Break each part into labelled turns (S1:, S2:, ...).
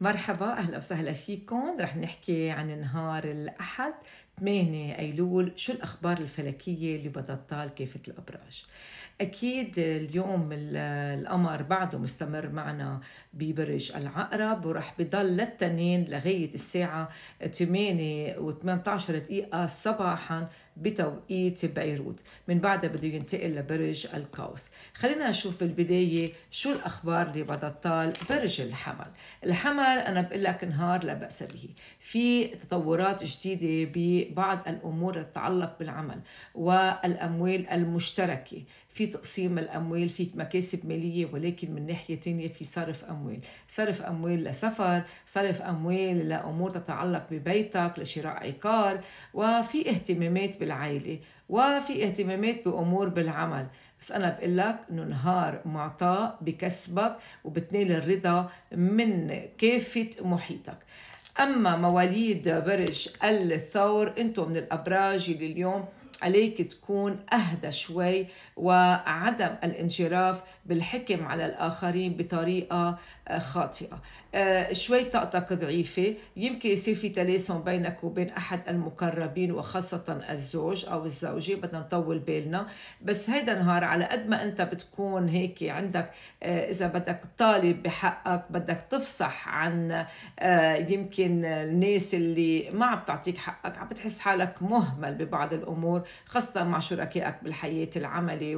S1: مرحبا اهلا وسهلا فيكم رح نحكي عن نهار الاحد 8 أيلول شو الأخبار الفلكية اللي بتطال كافة الأبراج أكيد اليوم القمر بعده مستمر معنا ببرج العقرب ورح بضل للتنين لغاية الساعة 8 و 18 دقيقة صباحا بتوقيت بيروت من بعدها بده ينتقل لبرج القوس خلينا نشوف بالبداية شو الأخبار اللي بدها تطال برج الحمل الحمل أنا بقول لك نهار لا بأس به في تطورات جديدة ب بعض الامور تتعلق بالعمل والاموال المشتركه في تقسيم الاموال في مكاسب ماليه ولكن من ناحيه تانية في صرف اموال صرف اموال لسفر صرف اموال لامور تتعلق ببيتك لشراء عقار وفي اهتمامات بالعائله وفي اهتمامات بامور بالعمل بس انا بقول لك انه نهار معطاء بكسبك وبتنال الرضا من كافه محيطك أما مواليد برج الثور أنتم من الأبراج اللي اليوم عليك تكون أهدى شوي وعدم الانجراف بالحكم على الآخرين بطريقة آه، خاطئة آه، شوي طاقتك ضعيفة يمكن يصير في تلاسم بينك وبين أحد المقربين وخاصة الزوج أو الزوجة بدنا نطول بالنا بس هيدا نهار على قد ما أنت بتكون هيك عندك آه، إذا بدك طالب بحقك بدك تفصح عن يمكن الناس اللي ما عم تعطيك حقك عم بتحس حالك مهمل ببعض الأمور خاصة مع شركائك بالحياة العملي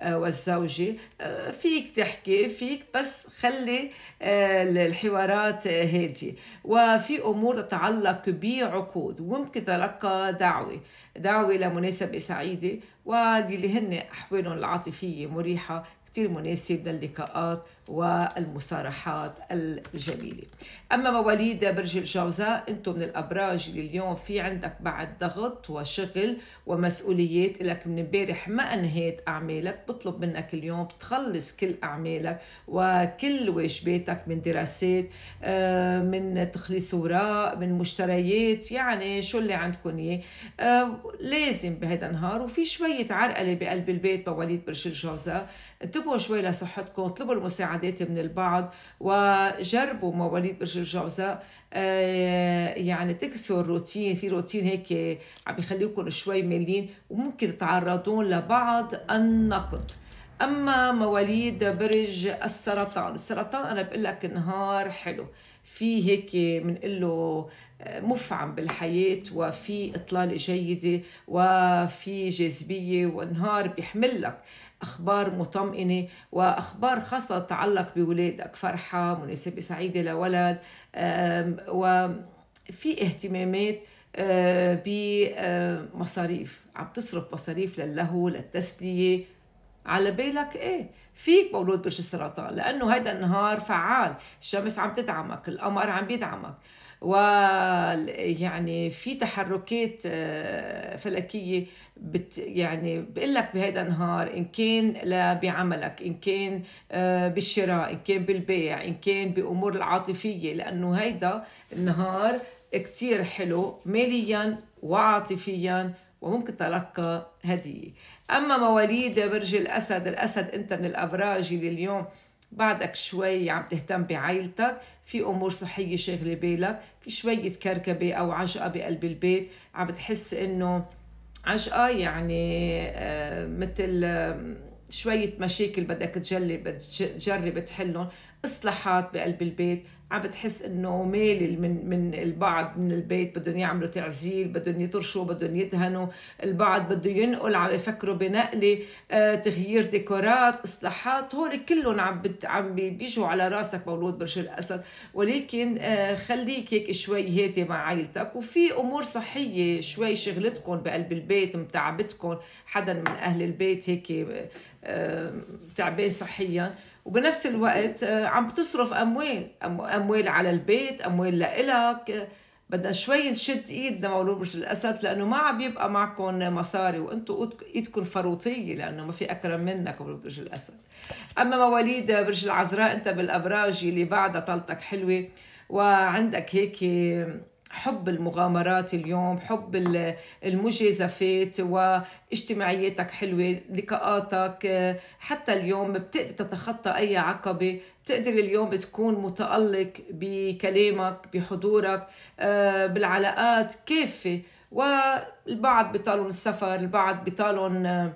S1: آه، والزوجي آه، فيك تحكي فيك بس خلي آه، الحوارات هادية وفي أمور تتعلق بعقود وممكن تلقى دعوة دعوة لمناسبة سعيدة واللي هن أحوالهم العاطفية مريحة كتير مناسب للقاءات والمصارحات الجميلة أما مواليد برج الجوزاء أنتم من الأبراج اللي اليوم في عندك بعد ضغط وشغل ومسؤوليات لك من امبارح ما أنهيت أعمالك بطلب منك اليوم تخلص كل أعمالك وكل واجباتك من دراسات آه، من تخليص وراء من مشتريات يعني شو اللي عندكم إياه آه، لازم بهذا النهار وفي شوية عرقلة بقلب البيت مواليد برج الجوزاء انتبهوا شوي لصحتكم اطلبوا المساعدة مساعدات من البعض وجربوا مواليد برج الجوزاء آه، يعني تكسروا الروتين في روتين هيك عم يخليكم شوي مالين وممكن تتعرضون لبعض النقد اما مواليد برج السرطان السرطان انا بقول لك نهار حلو في هيك بنقول له آه، مفعم بالحياة وفي إطلالة جيدة وفي جاذبية والنهار بيحمل لك أخبار مطمئنة وأخبار خاصة تتعلق بولادك فرحة مناسبة سعيدة لولد وفي اهتمامات آه، بمصاريف عم تصرف مصاريف للهو للتسلية على بالك ايه فيك مولود برج السرطان لانه هيدا النهار فعال الشمس عم تدعمك القمر عم بيدعمك ويعني في تحركات آه، فلكيه بت يعني بقول لك بهيدا النهار ان كان بعملك ان كان آه، بالشراء ان كان بالبيع ان كان بامور العاطفيه لانه هيدا النهار كتير حلو ماليا وعاطفيا وممكن تلقى هديه اما مواليد برج الاسد الاسد انت من الابراج اللي اليوم بعدك شوي عم تهتم بعائلتك في امور صحيه شاغله بالك في شويه كركبه او عجقه بقلب البيت عم بتحس انه عجقه يعني آه، مثل شوية مشاكل بدك تجلب تجرب تحلهم إصلاحات بقلب البيت عم بتحس انه ميل من من البعض من البيت بدهم يعملوا تعزيل بدهم يطرشوا بدهم يدهنوا البعض بده ينقل عم يفكروا بنقله آه، تغيير ديكورات اصلاحات هول كلهم عم بت... عم بيجوا على راسك مولود برج الاسد ولكن آه، خليك هيك شوي هادي مع عائلتك وفي امور صحيه شوي شغلتكم بقلب البيت متعبتكم حدا من اهل البيت هيك آه، تعبان صحيا وبنفس الوقت آه، عم بتصرف اموال اموال على البيت اموال لإلك بدنا شوي نشد ايدنا مولود برج الاسد لانه ما عم يبقى معكم مصاري وانتم ايدكم فروطيه لانه ما في اكرم منك مولود برج الاسد اما مواليد برج العذراء انت بالابراج اللي بعدها طلتك حلوه وعندك هيك حب المغامرات اليوم حب المجازفات واجتماعياتك حلوة لقاءاتك حتى اليوم بتقدر تتخطى أي عقبة بتقدر اليوم تكون متألق بكلامك بحضورك آه، بالعلاقات كافة والبعض بيطالهم السفر البعض بيطالهم آه،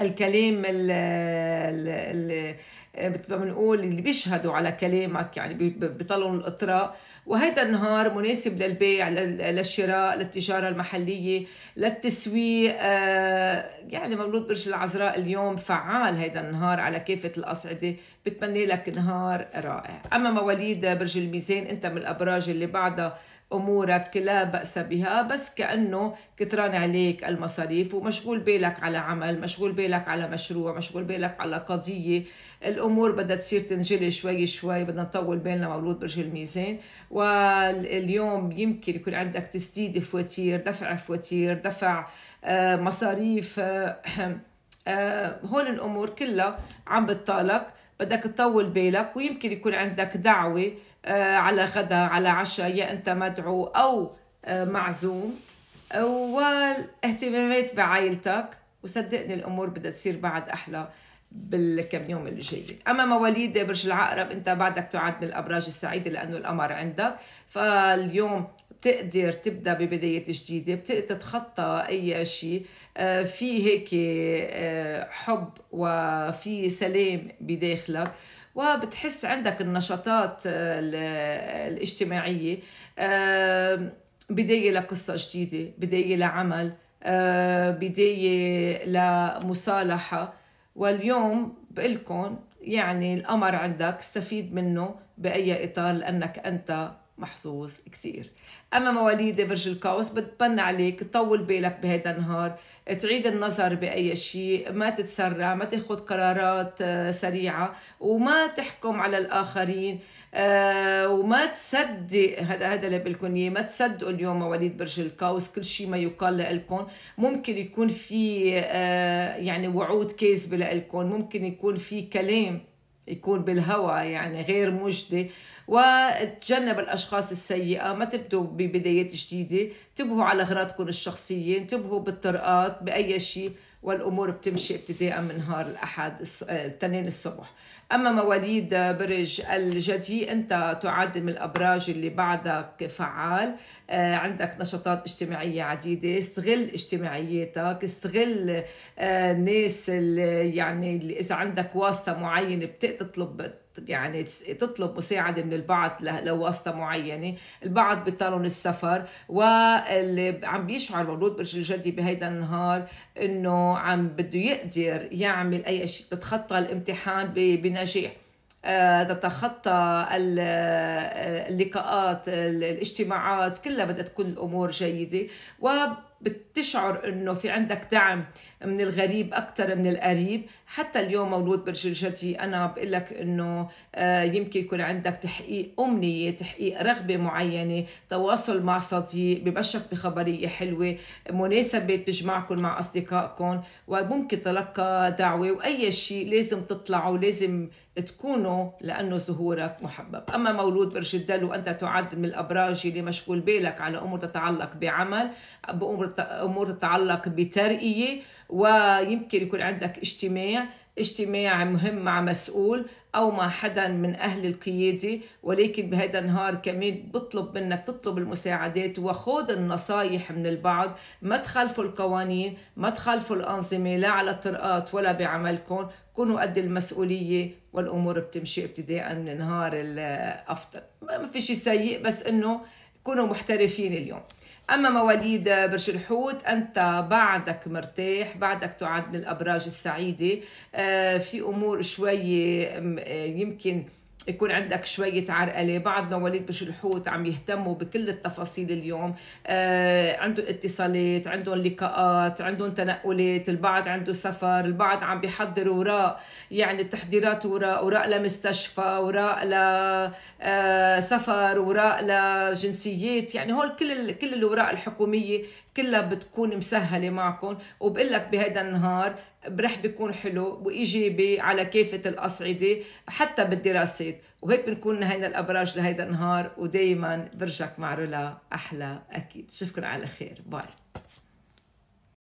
S1: الكلام ال ال ال آه، بتبقى بنقول اللي بيشهدوا على كلامك يعني بيطلعوا القطرة وهذا النهار مناسب للبيع للشراء للتجارة المحلية للتسويق آه، يعني مولود برج العذراء اليوم فعال هذا النهار على كافة الأصعدة بتمنى لك نهار رائع أما مواليد برج الميزان أنت من الأبراج اللي بعدها امورك لا باس بها بس كانه كتران عليك المصاريف ومشغول بالك على عمل مشغول بالك على مشروع مشغول بالك على قضيه الامور بدها تصير تنجلي شوي شوي بدنا نطول بيننا مولود برج الميزان واليوم يمكن يكون عندك تسديد فواتير دفع فواتير دفع آه، مصاريف آه، آه، هون الامور كلها عم بتطالك بدك تطول بالك ويمكن يكون عندك دعوه آه، على غدا على عشاء يا أنت مدعو أو آه، معزوم آه، والاهتمامات بعائلتك وصدقني الأمور بدها تصير بعد أحلى بالكم يوم اللي جاي اما مواليد برج العقرب انت بعدك تعد من الابراج السعيده لانه القمر عندك فاليوم بتقدر تبدا ببدايات جديده بتقدر تتخطى اي شيء في هيك حب وفي سلام بداخلك وبتحس عندك النشاطات آه، الاجتماعية آه، بداية لقصة جديدة بداية لعمل آه، بداية لمصالحة واليوم بقلكن يعني الامر عندك استفيد منه بأي إطار لأنك أنت محظوظ كثير اما مواليد برج القوس بتبنى عليك تطول بالك بهذا النهار تعيد النظر باي شيء ما تتسرع ما تاخذ قرارات آه، سريعه وما تحكم على الاخرين آه وما تصدق هذا هذا اللي بقول اياه ما تصدقوا اليوم مواليد برج القوس كل شيء ما يقال لكم ممكن يكون في آه يعني وعود كاذبه لكم ممكن يكون في كلام يكون بالهواء يعني غير مجدي وتجنب الأشخاص السيئة ما تبدوا ببدايات جديدة انتبهوا على أغراضكم الشخصية انتبهوا بالطرقات بأي شيء والأمور بتمشي ابتداء من نهار الأحد الاثنين آه، الصبح أما مواليد برج الجدي أنت تعد من الأبراج اللي بعدك فعال آه، عندك نشاطات اجتماعية عديدة استغل اجتماعياتك استغل آه، الناس اللي يعني اللي إذا عندك واسطة معينة بتطلب يعني تطلب مساعدة من البعض لواسطة معينة البعض بيضطرون السفر واللي عم بيشعر مولود برج الجدي بهيدا النهار انه عم بده يقدر يعمل اي شيء بتخطى الامتحان بنجاح النجاح آه، تتخطى آه، اللقاءات الاجتماعات كلها بدها تكون الامور جيده و بتشعر انه في عندك دعم من الغريب اكثر من القريب حتى اليوم مولود برج الجدي انا بقول لك انه آه، يمكن يكون عندك تحقيق امنيه تحقيق رغبه معينه تواصل مع صديق ببشك بخبريه حلوه مناسبه بتجمعكم مع اصدقائكم وممكن تلقى دعوه واي شيء لازم تطلعوا لازم تكونوا لأنه زهورك محبب أما مولود برج الدلو وأنت تعد من الأبراج اللي مشغول بالك على أمور تتعلق بعمل أمور تتعلق بترقية ويمكن يكون عندك اجتماع اجتماع مهم مع مسؤول او مع حدا من اهل القياده ولكن بهذا النهار كمان بطلب منك تطلب المساعدات وخذ النصايح من البعض ما تخالفوا القوانين ما تخالفوا الانظمه لا على الطرقات ولا بعملكم كونوا قد المسؤولية والأمور بتمشي ابتداء من نهار الأفضل ما في شيء سيء بس إنه كونوا محترفين اليوم أما مواليد برج الحوت أنت بعدك مرتاح بعدك تعد من الأبراج السعيدة آه، في أمور شوي آه، يمكن يكون عندك شوية عرقلة بعض مواليد بشر الحوت عم يهتموا بكل التفاصيل اليوم آه عندهم اتصالات عندهم لقاءات عندهم تنقلات البعض عنده سفر البعض عم بيحضر وراء يعني التحضيرات وراء وراء لمستشفى وراء ل آه، سفر وراء لجنسيات يعني هول كل ال... كل الوراء الحكوميه كلها بتكون مسهله معكم وبقول لك بهذا النهار رح بيكون حلو وايجابي على كافه الاصعده حتى بالدراسات وهيك بنكون نهينا الابراج لهيدا النهار ودائما برجك مع رولا احلى اكيد شوفكن على خير باي